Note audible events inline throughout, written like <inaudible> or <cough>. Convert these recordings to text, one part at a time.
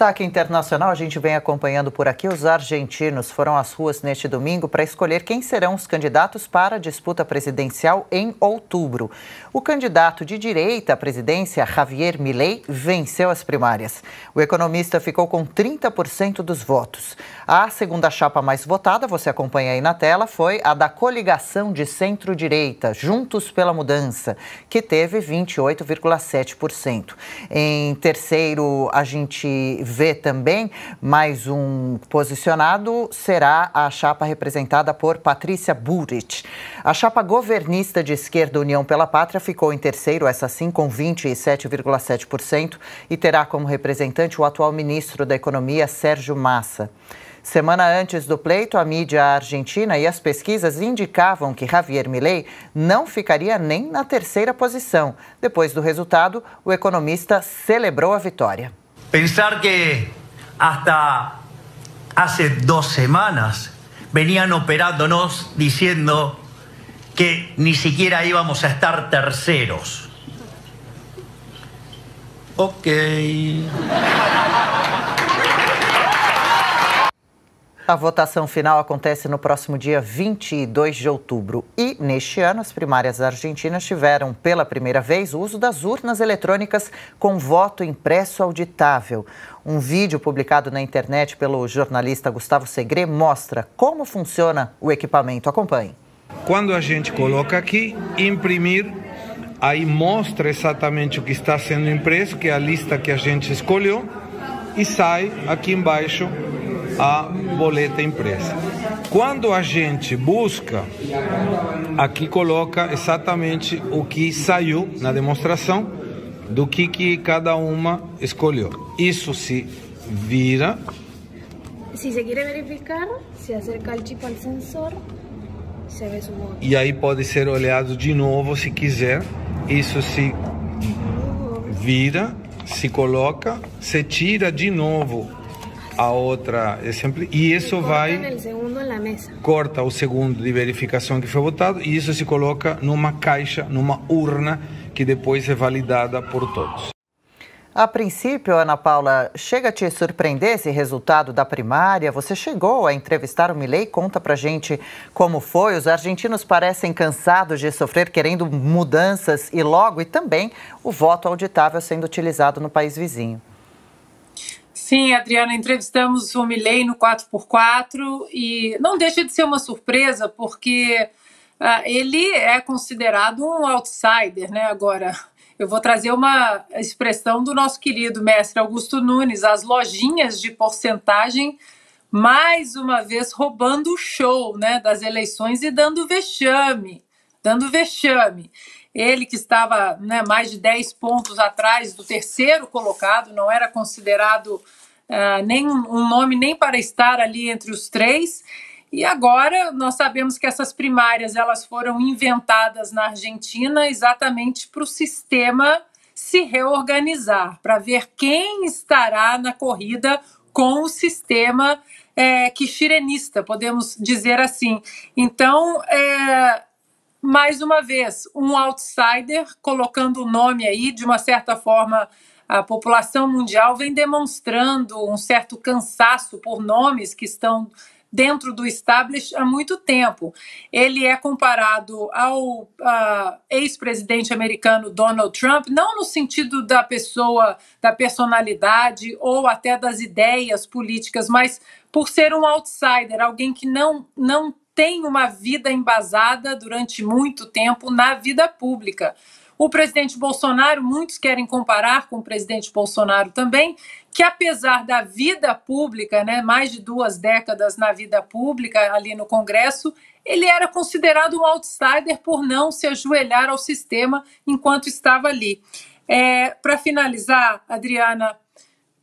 destaque internacional, a gente vem acompanhando por aqui. Os argentinos foram às ruas neste domingo para escolher quem serão os candidatos para a disputa presidencial em outubro. O candidato de direita à presidência, Javier Milei, venceu as primárias. O economista ficou com 30% dos votos. A segunda chapa mais votada, você acompanha aí na tela, foi a da coligação de centro-direita, Juntos pela Mudança, que teve 28,7%. Em terceiro, a gente vê também, mais um posicionado será a chapa representada por Patrícia Burit. A chapa governista de esquerda União pela Pátria ficou em terceiro, essa sim, com 27,7% e terá como representante o atual ministro da Economia, Sérgio Massa. Semana antes do pleito, a mídia argentina e as pesquisas indicavam que Javier Milei não ficaria nem na terceira posição. Depois do resultado, o economista celebrou a vitória. Pensar que hasta hace dos semanas venían operándonos diciendo que ni siquiera íbamos a estar terceros. Ok. A votação final acontece no próximo dia 22 de outubro. E, neste ano, as primárias argentinas tiveram, pela primeira vez, o uso das urnas eletrônicas com voto impresso auditável. Um vídeo publicado na internet pelo jornalista Gustavo Segre mostra como funciona o equipamento. Acompanhe. Quando a gente coloca aqui, imprimir aí mostra exatamente o que está sendo impresso, que é a lista que a gente escolheu, e sai aqui embaixo a boleta impressa. Quando a gente busca, aqui coloca exatamente o que saiu na demonstração do que, que cada uma escolheu. Isso se vira. Se você quiser verificar, se acerca o chip ao sensor, se vê o voto. E aí pode ser olhado de novo se quiser. Isso se vira, se coloca, se tira de novo a outra é sempre e isso vai corta o segundo de verificação que foi votado e isso se coloca numa caixa, numa urna que depois é validada por todos. A princípio, Ana Paula, chega a te surpreender esse resultado da primária. Você chegou a entrevistar o Milei, conta pra gente como foi. Os argentinos parecem cansados de sofrer, querendo mudanças e logo, e também o voto auditável sendo utilizado no país vizinho. Sim, Adriana, entrevistamos o Milley no 4x4 e não deixa de ser uma surpresa, porque uh, ele é considerado um outsider, né? Agora, eu vou trazer uma expressão do nosso querido mestre Augusto Nunes, as lojinhas de porcentagem mais uma vez roubando o show né, das eleições e dando vexame, dando vexame. Ele que estava né, mais de 10 pontos atrás do terceiro colocado, não era considerado uh, nem um nome nem para estar ali entre os três. E agora nós sabemos que essas primárias elas foram inventadas na Argentina exatamente para o sistema se reorganizar, para ver quem estará na corrida com o sistema é, que podemos dizer assim. Então, é, mais uma vez, um outsider colocando o nome aí, de uma certa forma, a população mundial vem demonstrando um certo cansaço por nomes que estão dentro do establishment há muito tempo. Ele é comparado ao ex-presidente americano Donald Trump, não no sentido da pessoa, da personalidade ou até das ideias políticas, mas por ser um outsider, alguém que não, não tem uma vida embasada durante muito tempo na vida pública. O presidente Bolsonaro, muitos querem comparar com o presidente Bolsonaro também, que apesar da vida pública, né, mais de duas décadas na vida pública ali no Congresso, ele era considerado um outsider por não se ajoelhar ao sistema enquanto estava ali. É, Para finalizar, Adriana,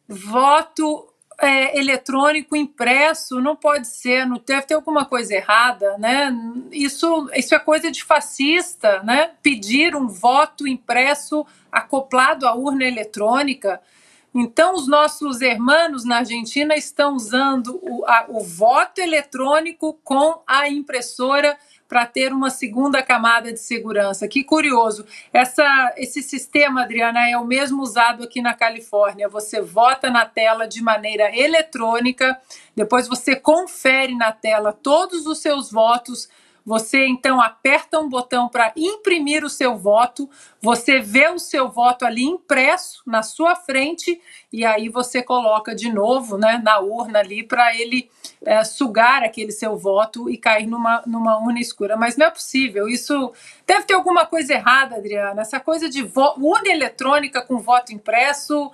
voto é, eletrônico impresso, não pode ser, não deve ter alguma coisa errada, né? Isso, isso é coisa de fascista, né? Pedir um voto impresso acoplado à urna eletrônica. Então, os nossos irmãos na Argentina estão usando o, a, o voto eletrônico com a impressora eletrônica para ter uma segunda camada de segurança. Que curioso. Essa, esse sistema, Adriana, é o mesmo usado aqui na Califórnia. Você vota na tela de maneira eletrônica, depois você confere na tela todos os seus votos você então aperta um botão para imprimir o seu voto, você vê o seu voto ali impresso na sua frente e aí você coloca de novo né, na urna ali para ele é, sugar aquele seu voto e cair numa, numa urna escura. Mas não é possível, isso deve ter alguma coisa errada, Adriana. Essa coisa de urna eletrônica com voto impresso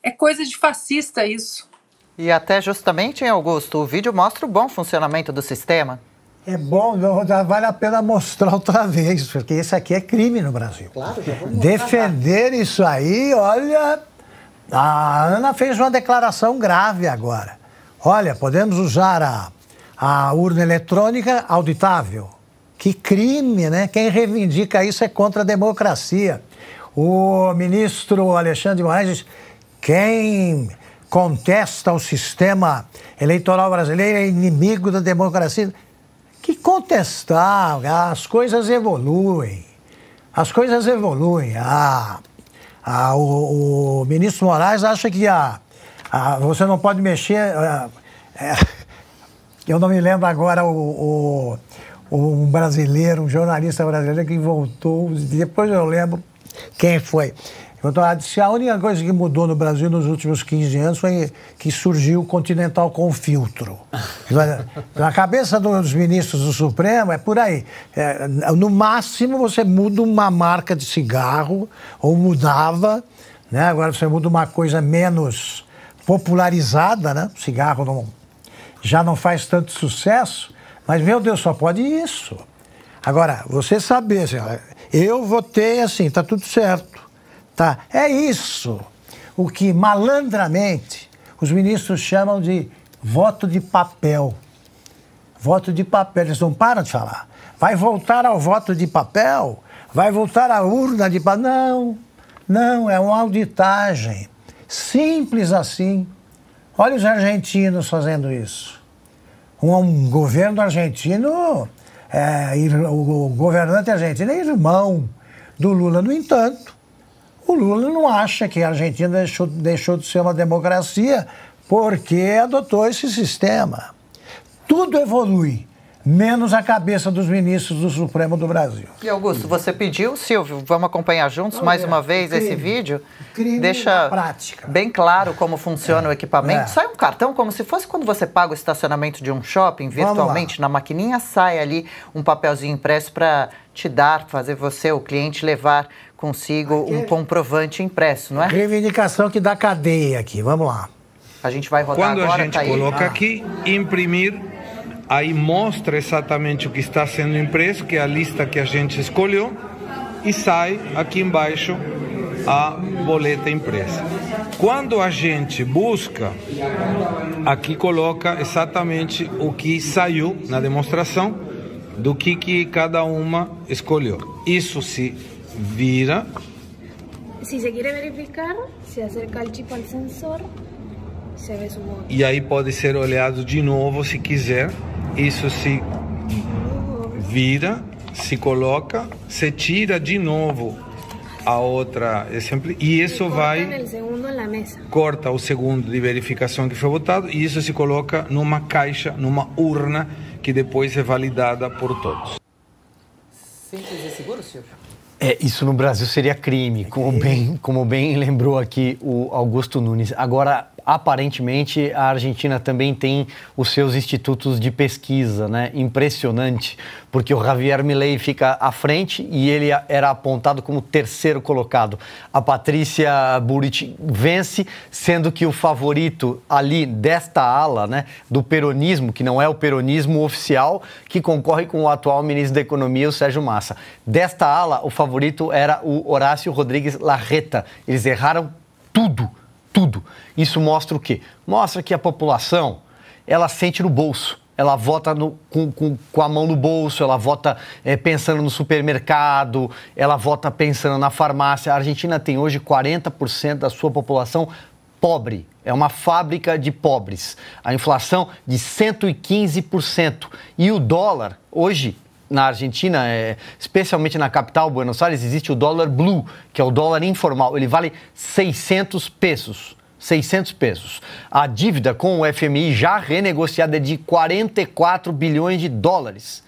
é coisa de fascista isso. E até justamente, em Augusto, o vídeo mostra o bom funcionamento do sistema. É bom, vale a pena mostrar outra vez, porque isso aqui é crime no Brasil. Claro, já vamos Defender isso aí, olha. A Ana fez uma declaração grave agora. Olha, podemos usar a, a urna eletrônica auditável. Que crime, né? Quem reivindica isso é contra a democracia. O ministro Alexandre de Moraes diz, quem contesta o sistema eleitoral brasileiro é inimigo da democracia que contestar, ah, as coisas evoluem. As coisas evoluem. Ah, ah, o, o, ministro Moraes acha que ah, ah você não pode mexer. Ah, é, <laughs> eu não me lembro agora o, o, um brasileiro, um jornalista brasileiro que voltou, depois eu lembro quem foi se a única coisa que mudou no Brasil nos últimos 15 anos foi que surgiu o Continental com filtro. Na cabeça dos ministros do Supremo é por aí. É, no máximo, você muda uma marca de cigarro, ou mudava, né? agora você muda uma coisa menos popularizada, né? O cigarro não, já não faz tanto sucesso, mas, meu Deus, só pode isso. Agora, você saber, assim, eu votei assim, está tudo certo. Tá? É isso o que malandramente os ministros chamam de voto de papel. Voto de papel, eles não param de falar. Vai voltar ao voto de papel? Vai voltar à urna de papel? Não, não, é uma auditagem. Simples assim. Olha os argentinos fazendo isso. Um, um governo argentino, é, o governante argentino é irmão do Lula. No entanto, o Lula não acha que a Argentina deixou, deixou de ser uma democracia porque adotou esse sistema. Tudo evolui menos a cabeça dos ministros do Supremo do Brasil. E Augusto, você pediu, Silvio, vamos acompanhar juntos mais uma vez crime, esse vídeo. Crime Deixa prática. bem claro como funciona é, o equipamento. É. Sai um cartão como se fosse quando você paga o estacionamento de um shopping virtualmente na maquininha, sai ali um papelzinho impresso para te dar, fazer você, o cliente, levar consigo aqui. um comprovante impresso, não é? Reivindicação que dá cadeia aqui, vamos lá. A gente vai rodar Quando agora, a gente tá coloca aí. aqui, imprimir Aí mostra exatamente o que está sendo impresso, que é a lista que a gente escolheu, e sai aqui embaixo a boleta impressa. Quando a gente busca, aqui coloca exatamente o que saiu na demonstração do que, que cada uma escolheu. Isso se vira. Se você quer verificar, se acerca o chip ao sensor e aí pode ser olhado de novo se quiser. Isso se vira, se coloca, se tira de novo a outra exemplo e isso vai corta o segundo de verificação que foi votado e isso se coloca numa caixa, numa urna que depois é validada por todos. Simples e seguro, senhor É, isso no Brasil seria crime, como é bem, como bem lembrou aqui o Augusto Nunes. Agora, aparentemente a Argentina também tem os seus institutos de pesquisa, né? Impressionante, porque o Javier Milei fica à frente e ele era apontado como terceiro colocado. A Patrícia Burit vence, sendo que o favorito ali desta ala, né, do peronismo, que não é o peronismo oficial, que concorre com o atual ministro da Economia, o Sérgio Massa. Desta ala, o favorito era o Horácio Rodrigues Larreta. Eles erraram tudo tudo. Isso mostra o quê? Mostra que a população, ela sente no bolso. Ela vota no, com, com, com, a mão no bolso, ela vota é, pensando no supermercado, ela vota pensando na farmácia. A Argentina tem hoje 40% da sua população pobre. É uma fábrica de pobres. A inflação de 115%. E o dólar, hoje, na Argentina, é, especialmente na capital, Buenos Aires, existe o dólar blue, que é o dólar informal. Ele vale 600 pesos. 600 pesos. A dívida com o FMI já renegociada é de 44 bilhões de dólares.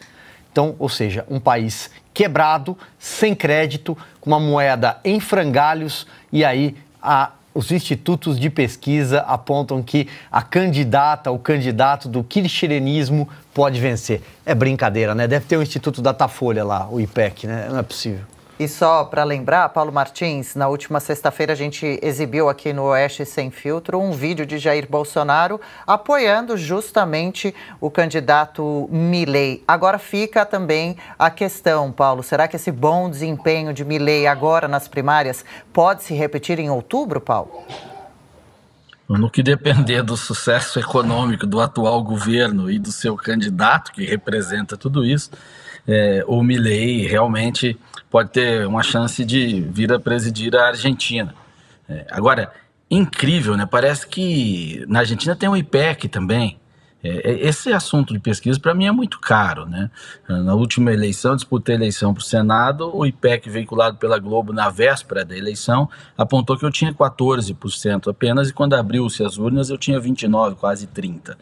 Então, ou seja, um país quebrado, sem crédito, com uma moeda em frangalhos e aí a os institutos de pesquisa apontam que a candidata, o candidato do kirchnerismo pode vencer. É brincadeira, né? Deve ter um instituto Datafolha lá, o IPEC, né? Não é possível. E só para lembrar, Paulo Martins, na última sexta-feira a gente exibiu aqui no Oeste Sem Filtro um vídeo de Jair Bolsonaro apoiando justamente o candidato Milley. Agora fica também a questão, Paulo, será que esse bom desempenho de Milley agora nas primárias pode se repetir em outubro, Paulo? No que depender do sucesso econômico do atual governo e do seu candidato que representa tudo isso, é, o Milley realmente pode ter uma chance de vir a presidir a Argentina. É, agora, incrível, né? Parece que na Argentina tem o IPEC também. É, é, esse assunto de pesquisa, para mim, é muito caro, né? Ah, na última eleição, disputei eleição para o Senado, o IPEC veiculado pela Globo na véspera da eleição apontou que eu tinha 14% apenas, e quando abriu-se as urnas eu tinha 29%, quase 30%.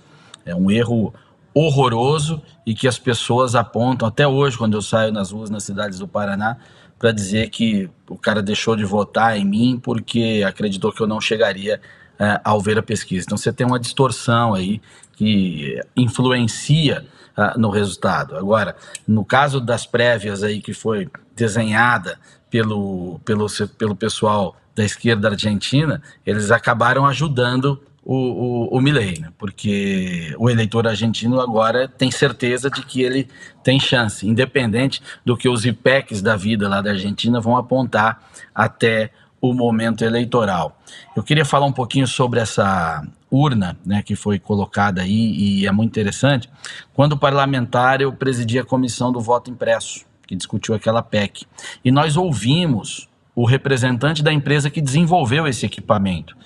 É um erro horroroso e que as pessoas apontam até hoje, quando eu saio nas ruas nas cidades do Paraná, para dizer que o cara deixou de votar em mim porque acreditou que eu não chegaria uh, ao ver a pesquisa. Então você tem uma distorção aí que influencia ah, no resultado. Agora, no caso das prévias aí que foi desenhada pelo, pelo, pelo pessoal da esquerda argentina, eles acabaram ajudando o, o, o Milley, né? porque o eleitor argentino agora tem certeza de que ele tem chance, independente do que os IPECs da vida lá da Argentina vão apontar até o momento eleitoral. Eu queria falar um pouquinho sobre essa urna né, que foi colocada aí, e é muito interessante. Quando parlamentar, eu presidi a comissão do voto impresso, que discutiu aquela PEC, e nós ouvimos o representante da empresa que desenvolveu esse equipamento.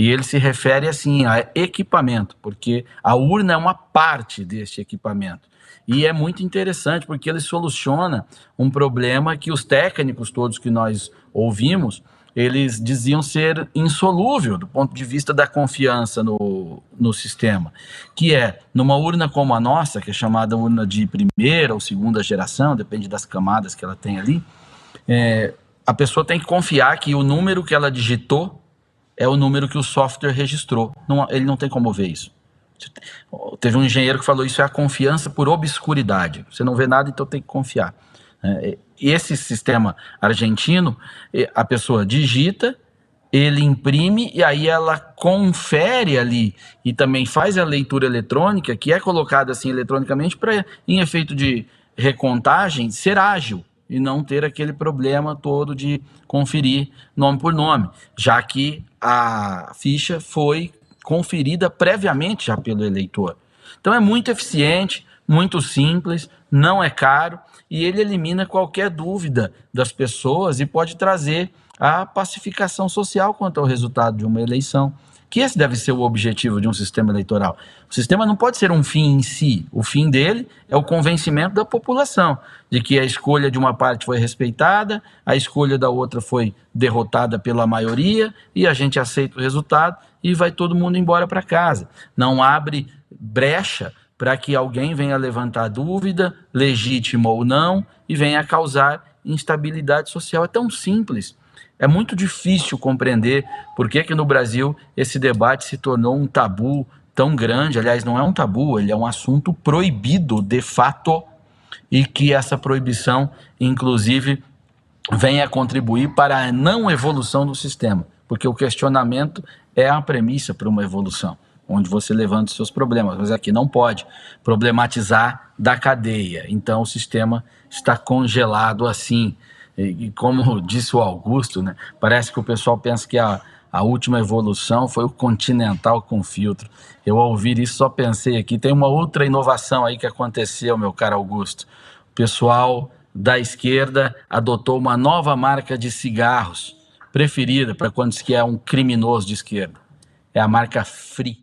E ele se refere assim a equipamento, porque a urna é uma parte deste equipamento. E é muito interessante porque ele soluciona um problema que os técnicos todos que nós ouvimos, eles diziam ser insolúvel do ponto de vista da confiança no, no sistema, que é numa urna como a nossa, que é chamada urna de primeira ou segunda geração, depende das camadas que ela tem ali, é, a pessoa tem que confiar que o número que ela digitou é o número que o software registrou. Não, ele não tem como ver isso. Teve um engenheiro que falou isso é a confiança por obscuridade. Você não vê nada, então tem que confiar. Né? Esse sistema argentino, a pessoa digita, ele imprime e aí ela confere ali e também faz a leitura eletrônica, que é colocada assim eletronicamente para, em efeito de recontagem, ser ágil e não ter aquele problema todo de conferir nome por nome, já que a ficha foi conferida previamente já pelo eleitor. Então é muito eficiente, muito simples, não é caro e ele elimina qualquer dúvida das pessoas e pode trazer a pacificação social quanto ao resultado de uma eleição que esse deve ser o objetivo de um sistema eleitoral. O sistema não pode ser um fim em si. O fim dele é o convencimento da população de que a escolha de uma parte foi respeitada, a escolha da outra foi derrotada pela maioria e a gente aceita o resultado e vai todo mundo embora para casa. Não abre brecha para que alguém venha levantar dúvida, legítima ou não, e venha causar instabilidade social. É tão simples é muito difícil compreender por que, que no Brasil esse debate se tornou um tabu tão grande. Aliás, não é um tabu, ele é um assunto proibido de fato e que essa proibição, inclusive, venha contribuir para a não evolução do sistema, porque o questionamento é a premissa para uma evolução, onde você levanta os seus problemas, mas aqui não pode problematizar da cadeia. Então o sistema está congelado assim. E, e como <laughs> disse o Augusto, né, parece que o pessoal pensa que a, a última evolução foi o Continental com filtro. Eu ao ouvir isso só pensei aqui, tem uma outra inovação aí que aconteceu, meu caro Augusto. O pessoal da esquerda adotou uma nova marca de cigarros, preferida para quando se quer é um criminoso de esquerda. É a marca Free.